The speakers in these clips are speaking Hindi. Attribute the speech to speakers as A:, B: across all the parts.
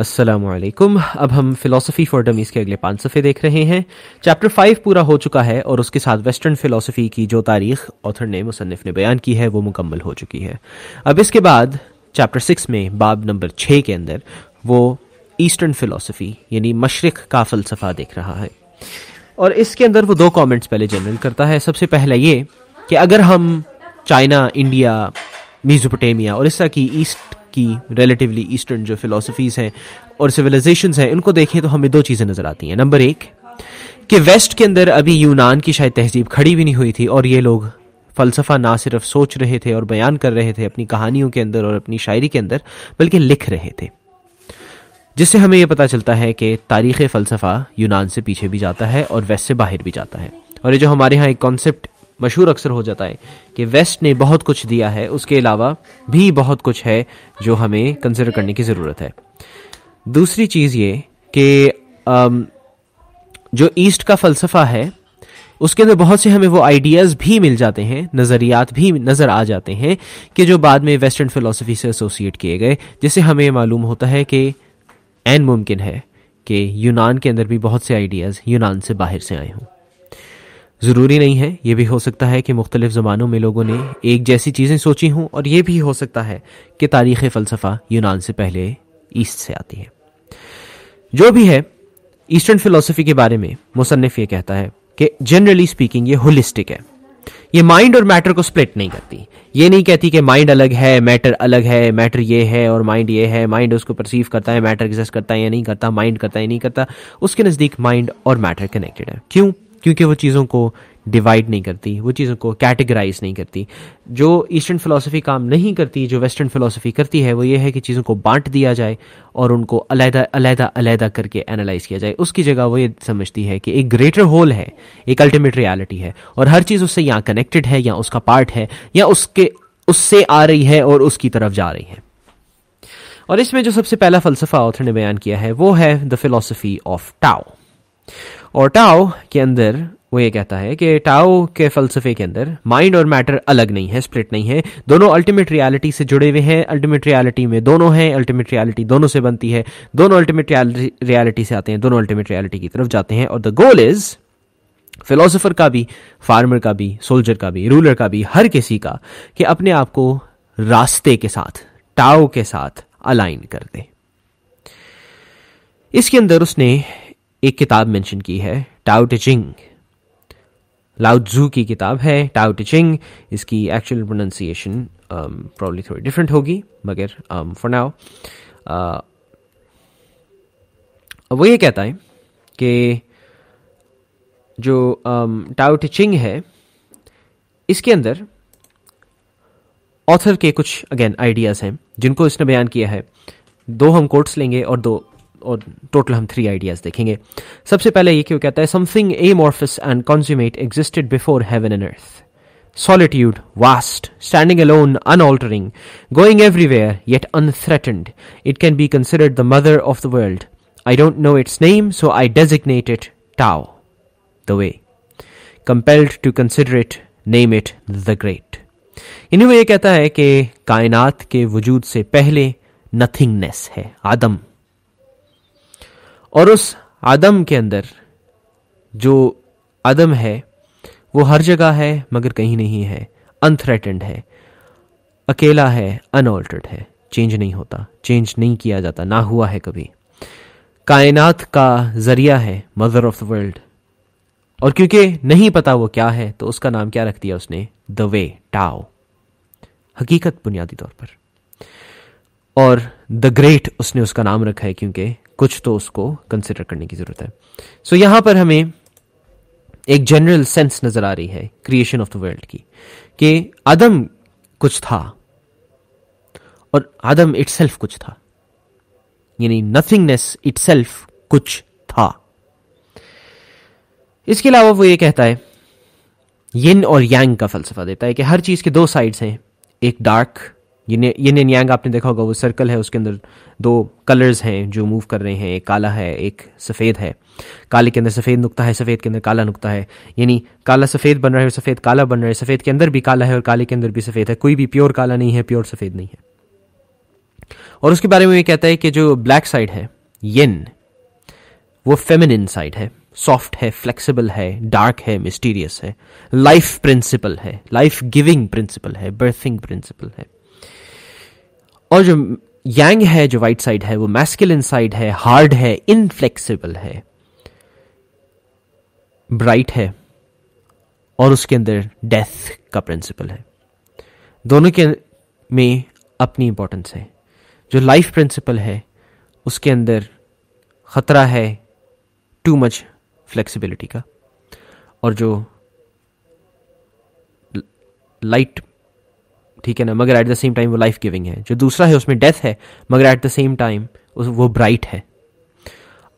A: असलम अब हम फिलोसफी फॉर डमीज़ के अगले पांच सफ़े देख रहे हैं चैप्टर फाइव पूरा हो चुका है और उसके साथ वेस्टर्न फ़िलासफ़ी की जो तारीख ऑथर ने मुसनफ़ ने बयान की है वो मुकम्मल हो चुकी है अब इसके बाद चैप्टर सिक्स में बाब नंबर छः के अंदर वो ईस्टर्न फ़िलासफ़ी यानी मशरक़ का फ़लसफ़ा देख रहा है और इसके अंदर वो दो कमेंट्स पहले जनरल करता है सबसे पहला ये कि अगर हम चाइना इंडिया मीजोपोटेमिया और इस तरह की ईस्ट की रिलेटिवली ईस्टर्न जो फिलोसफीज हैं और सिविलाइजेशंस हैं उनको देखें तो हमें दो चीज़ें नज़र आती हैं नंबर एक कि वेस्ट के अंदर अभी यूनान की शायद तहजीब खड़ी भी नहीं हुई थी और ये लोग फ़लसफ़ा ना सिर्फ सोच रहे थे और बयान कर रहे थे अपनी कहानियों के अंदर और अपनी शायरी के अंदर बल्कि लिख रहे थे जिससे हमें यह पता चलता है कि तारीख़ फ़लसफ़ा यूनान से पीछे भी जाता है और वेस्ट से बाहर भी जाता है और ये जो हमारे यहाँ एक कॉन्सेप्ट मशहूर अक्सर हो जाता है कि वेस्ट ने बहुत कुछ दिया है उसके अलावा भी बहुत कुछ है जो हमें कंसिडर करने की ज़रूरत है दूसरी चीज़ ये कि जो ईस्ट का फ़लसफ़ा है उसके अंदर बहुत से हमें वो आइडियाज़ भी मिल जाते हैं नज़रियात भी नज़र आ जाते हैं कि जो बाद में वेस्टर्न फ़िलासफ़ी से एसोसिएट किए गए जिससे हमें मालूम होता है कि एन मुमकिन है कि यूनान के अंदर भी बहुत से आइडियाज़ यूनान से बाहर से आए हों ज़रूरी नहीं है ये भी हो सकता है कि मुख्तलिफ़ ज़मानों में लोगों ने एक जैसी चीज़ें सोची हों और यह भी हो सकता है कि तारीख़ फ़लसफ़ा यूनान से पहले ईस्ट से आती है जो भी है ईस्टर्न फिलोसफी के बारे में मुसनफ़ ये कहता है कि जनरली स्पीकिंग ये होलिस्टिक है ये माइंड और मैटर को स्प्लिट नहीं करती ये नहीं कहती कि माइंड अलग है मैटर अलग है मैटर ये है और माइंड ये है माइंड उसको परसीव करता है मैटर एग्जिस्ट करता है या नहीं करता माइंड करता है नहीं करता उसके नज़दीक माइंड और मैटर कनेक्टेड है क्यों क्योंकि वो चीज़ों को डिवाइड नहीं करती वो चीज़ों को कैटेगराइज नहीं करती जो ईस्टर्न फ़िलासफ़ी काम नहीं करती जो वेस्टर्न फ़िलासफ़ी करती है वो ये है कि चीज़ों को बांट दिया जाए और उनको अलहदा अलहदा अलहदा करके एनालाइज किया जाए उसकी जगह वो ये समझती है कि एक ग्रेटर होल है एक अल्टीमेट रियालिटी है और हर चीज़ उससे या कनेक्टेड है या उसका पार्ट है या उसके उससे आ रही है और उसकी तरफ जा रही है और इसमें जो सबसे पहला फलसफा ऑथर ने बयान किया है वो है द फिलोसफी ऑफ टाओ और टाओ के अंदर वो ये कहता है कि टाओ के फलसफे के अंदर माइंड और मैटर अलग नहीं है स्प्लिट नहीं है दोनों अल्टीमेट रियलिटी से जुड़े हुए हैं अल्टीमेट रियलिटी में दोनों हैं अल्टीमेट रियलिटी दोनों से बनती है दोनों अल्टीमेट रियलिटी से आते हैं दोनों अल्टीमेट रियलिटी की तरफ जाते हैं और द गोल इज फिलोसोफर का भी फार्मर का भी सोल्जर का भी रूलर का भी हर किसी का कि अपने आप को रास्ते के साथ टाओ के साथ अलाइन कर दे इसके अंदर उसने एक किताब मेंशन की है टाउ टिचिंग लाउजू की किताब है टाउ टिचिंग इसकी एक्चुअल प्रोनाउंसिएशन प्रॉब्ली थोड़ी डिफरेंट होगी मगर फॉर um, नाउ uh, वो ये कहता है कि जो टाउ um, टिचिंग है इसके अंदर ऑथर के कुछ अगेन आइडियाज़ हैं जिनको इसने बयान किया है दो हम कोट्स लेंगे और दो और टोटल हम थ्री आइडियाज देखेंगे सबसे पहले ये क्यों कहता है something amorphous and consummate existed before heaven and earth solitude vast standing alone unaltering going everywhere yet unthreatened it can be considered the mother of the world I don't know its name so I designate it Tao the way compelled to consider it name it the great इन्हें वो ये कहता है कि कायनात के वजूद से पहले नथिंगनेस है आदम और उस आदम के अंदर जो आदम है वो हर जगह है मगर कहीं नहीं है अनथ्रेटेंड है अकेला है अनऑल्टर्ड है चेंज नहीं होता चेंज नहीं किया जाता ना हुआ है कभी कायनात का जरिया है मदर ऑफ द वर्ल्ड और क्योंकि नहीं पता वो क्या है तो उसका नाम क्या रख दिया उसने द वे टाओ हकीकत बुनियादी तौर पर और द ग्रेट उसने उसका नाम रखा है क्योंकि कुछ तो उसको कंसिडर करने की ज़रूरत है सो so, यहां पर हमें एक जनरल सेंस नज़र आ रही है क्रिएशन ऑफ द वर्ल्ड की कि आदम कुछ था और आदम इट कुछ था यानी नथिंगनेस इट कुछ था इसके अलावा वो ये कहता है यिन और यांग का फलसफा देता है कि हर चीज के दो साइड्स हैं एक डार्क ये ये ने यांग आपने देखा होगा वो सर्कल है उसके अंदर दो कलर्स हैं जो मूव कर रहे हैं एक काला है एक सफ़ेद है काले के अंदर सफ़ेद नुकता है सफ़ेद के अंदर काला नुकता है यानी काला सफ़ेद बन रहा है और सफ़ेद काला बन रहा है सफ़ेद के अंदर भी काला है और काले के अंदर भी सफ़ेद है कोई भी प्योर काला नहीं है प्योर सफ़ेद नहीं है और उसके बारे में ये कहता है कि जो ब्लैक साइड है येन वो फेमिनिन साइड है सॉफ्ट है फ्लेक्सिबल है डार्क है मिस्टीरियस है लाइफ प्रिंसिपल है लाइफ गिविंग प्रिंसिपल है बर्थिंग प्रिंसिपल है और जो यांग है जो वाइट साइड है वो मैस्किल साइड है हार्ड है इनफ्लेक्सिबल है ब्राइट है और उसके अंदर डेथ का प्रिंसिपल है दोनों के में अपनी इंपॉर्टेंस है जो लाइफ प्रिंसिपल है उसके अंदर ख़तरा है टू मच फ्लेक्सिबिलिटी का और जो लाइट ठीक है ना मगर एट द सेम टाइम वो लाइफ गिविंग है जो दूसरा है उसमें डेथ है मगर एट द सेम टाइम वो ब्राइट है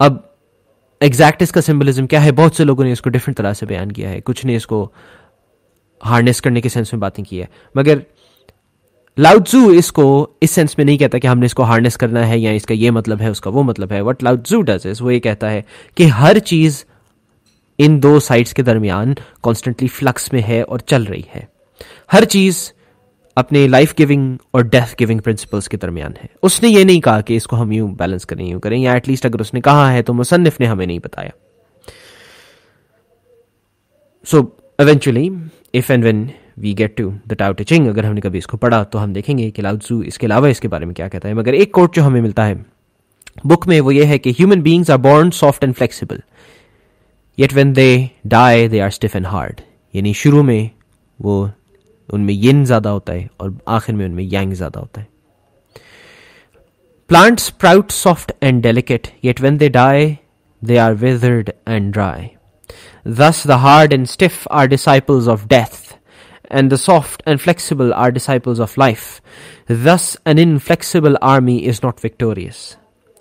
A: अब एग्जैक्ट इसका सिंबलिज्म क्या है बहुत से लोगों ने इसको डिफरेंट तरह से बयान किया है कुछ ने इसको हार्नेस करने के सेंस में बातें की है मगर लाउडजू इसको इस सेंस में नहीं कहता कि हमने इसको हार्नेस करना है या इसका ये मतलब है उसका वो मतलब है वट लाउडजू डज इज वो ये कहता है कि हर चीज इन दो साइड्स के दरमियान कॉन्स्टेंटली फ्लक्स में है और चल रही है हर चीज अपने लाइफ गिविंग और डेथ गिविंग प्रिंसिपल्स के दरमियान है उसने ये नहीं कहा कि इसको हम यूं बैलेंस करें यूं करें या एटलीस्ट अगर उसने कहा है तो मुसनफ ने हमें नहीं बताया so eventually if and when we get to the Tao teaching अगर हमने कभी इसको पढ़ा तो हम देखेंगे कि लाउजू इसके अलावा इसके बारे में क्या कहता है मगर एक कोट जो हमें मिलता है बुक में वो ये है कि human beings are born soft and flexible yet when they die they are stiff and hard यानी शुरू में वो उनमें यिन ज्यादा होता है और आखिर में उनमें यांग ज्यादा होता है plant sprout soft and delicate yet when they die they are withered and dry Thus, the hard and stiff are disciples of death, and the soft and flexible are disciples of life. Thus, an inflexible army is not victorious.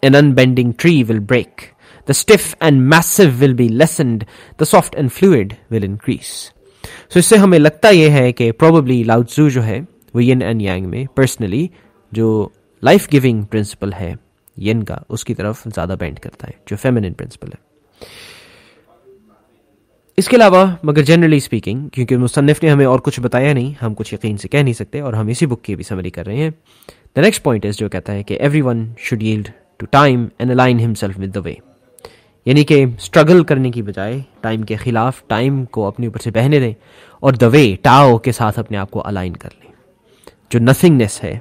A: An unbending tree will break. The stiff and massive will be lessened. The soft and fluid will increase. So so, इससे हमें लगता यह है कि प्रॉबली लाउजू जो है वो यिन एंड यांग में पर्सनली जो लाइफ गिविंग प्रिंसिपल है यिन का उसकी तरफ ज़्यादा बेंड करता है जो फेमिनिन प्रिंसिपल है इसके अलावा मगर जनरली स्पीकिंग क्योंकि मुसनफ़ ने हमें और कुछ बताया नहीं हम कुछ यकीन से कह नहीं सकते और हम इसी बुक की भी समरी कर रहे हैं द नेक्स्ट पॉइंट इज जो कहता है कि everyone should yield to time and align himself with the way यानी कि स्ट्रगल करने की बजाय टाइम के ख़िलाफ़ टाइम को अपने ऊपर से बहने दें और द वे टाओ के साथ अपने आप को अलाइन कर लें जो नथिंगनेस है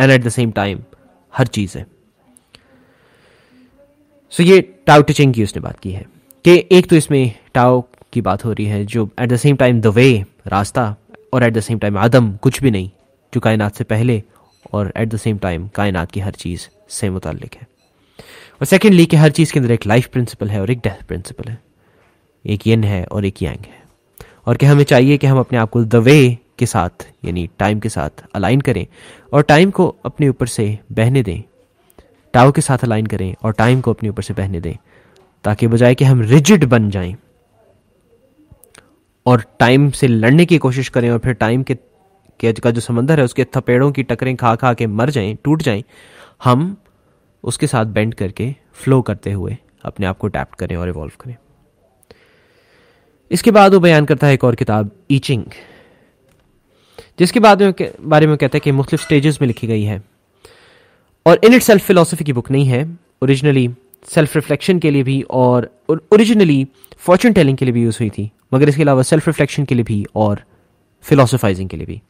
A: and at the same time हर चीज़ है सो so ये टाओ टीचिंग की उसने बात की है कि एक तो इसमें टाओ की बात हो रही है जो at the same time the way रास्ता और एट द सेम टाइम आदम कुछ भी नहीं जो कायनात से पहले और एट द सेम टाइम कायनात की हर चीज़ से मुतल है और सेकेंडली कि हर चीज़ के अंदर एक लाइफ प्रिंसिपल है और एक डेथ प्रिंसिपल है एक यन है और एक यंग है और कि हमें चाहिए कि हम अपने आप को द वे के साथ यानी टाइम के साथ अलाइन करें और टाइम को अपने ऊपर से बहने दें टाओ के साथ अलाइन करें और टाइम को अपने ऊपर से बहने दें ताकि बजाय कि हम रिजिड बन जाएं और टाइम से लड़ने की कोशिश करें और फिर टाइम के, के का जो समंदर है उसके थपेड़ों की टकरें खा खा के मर जाएं टूट जाएं हम उसके साथ बेंड करके फ्लो करते हुए अपने आप को टैप करें और इवॉल्व करें इसके बाद वो बयान करता है एक और किताब ईचिंग जिसके बाद में बारे में कहता है कि मुख्तफ स्टेजेस में लिखी गई है और इन इट सेल्फ फिलोसफी की बुक नहीं है ओरिजिनली सेल्फ रिफ्लेक्शन के लिए भी और ओरिजिनली फॉर्चून टेलिंग के लिए भी यूज़ हुई थी मगर इसके अलावा सेल्फ रिफ्लेक्शन के लिए भी और फिलोसोफाइजिंग के लिए भी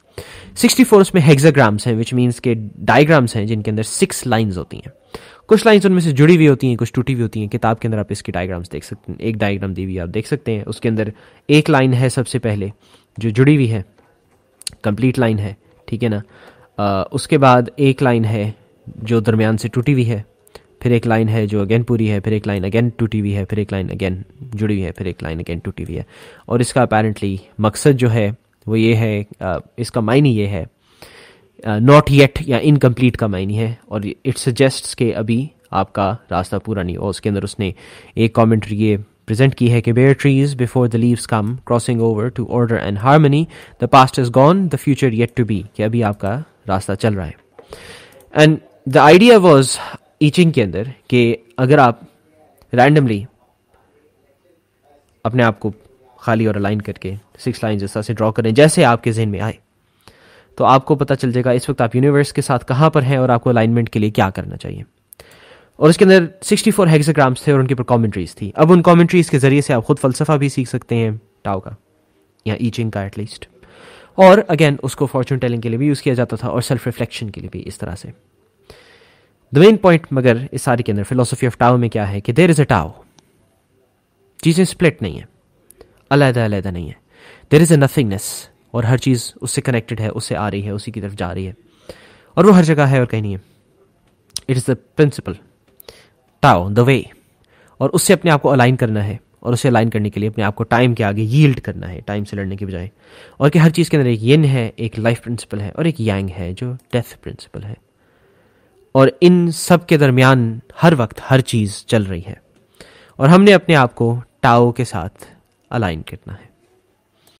A: सिक्सटी फोर उसमें हेक्साग्राम्स हैं विच मीन्स के डायग्राम्स हैं जिनके अंदर सिक्स लाइंस होती हैं कुछ लाइन्स उनमें से जुड़ी हुई होती हैं कुछ टूटी हुई होती हैं किताब के अंदर आप इसके डायग्राम्स देख सकते हैं एक डायग्राम दी हुई आप देख सकते हैं उसके अंदर एक लाइन है सबसे पहले जो जुड़ी हुई है कंप्लीट लाइन है ठीक है ना उसके बाद एक लाइन है जो दरमियान से टूटी हुई है फिर एक लाइन है जो अगेन पूरी है फिर एक लाइन अगेन टूटी हुई है फिर एक लाइन अगेन जुड़ी हुई है फिर एक लाइन अगेन टूटी हुई है और इसका अपेरेंटली मकसद जो है वो ये है इसका मायने ये है नॉट uh, येट या इनकम्प्लीट का मायने है और इट सजेस्ट के अभी आपका रास्ता पूरा नहीं और उसके अंदर उसने एक कॉमेंट्री ये प्रेजेंट की है कि bare trees before the leaves come crossing over to order and harmony the past is gone the future yet to be कि अभी आपका रास्ता चल रहा है and the idea was I Ching के अंदर कि अगर आप रैंडमली अपने आप को खाली और अलाइन करके सिक्स लाइन जैसा से ड्रॉ करें जैसे आपके जहन में आए तो आपको पता चल जाएगा इस वक्त आप यूनिवर्स के साथ कहाँ पर हैं और आपको अलाइनमेंट के लिए क्या करना चाहिए और इसके अंदर 64 फोर हेक्साग्राम्स थे और उनके ऊपर कॉमेंट्रीज थी अब उन कॉमेंट्रीज के जरिए से आप खुद फलसफा भी सीख सकते हैं टाओ का या ईचिंग का एटलीस्ट और अगेन उसको फॉर्चून टेलिंग के लिए भी यूज़ किया जाता था और सेल्फ रिफ्लेक्शन के लिए भी इस तरह से द मेन पॉइंट मगर इस सारे के अंदर फिलोसफी ऑफ टाओ में क्या है कि देर इज़ अ टाओ चीज़ें स्प्लिट नहीं है अलहदा अलहदा नहीं है देर इज़ अ नथिंगनेस और हर चीज़ उससे कनेक्टेड है उससे आ रही है उसी की तरफ जा रही है और वो हर जगह है और कहीं नहीं है it is the principle Tao the way और उससे अपने आप को अलाइन करना है और उसे अलाइन करने के लिए अपने आप को टाइम के आगे यील्ड करना है टाइम से लड़ने के बजाय और कि हर चीज़ के अंदर एक यिन है एक लाइफ प्रिंसिपल है और एक यांग है जो डेथ प्रिंसिपल है और इन सब के दरमियान हर वक्त हर चीज़ चल रही है और हमने अपने आप को टाओ के साथ अलाइन करना है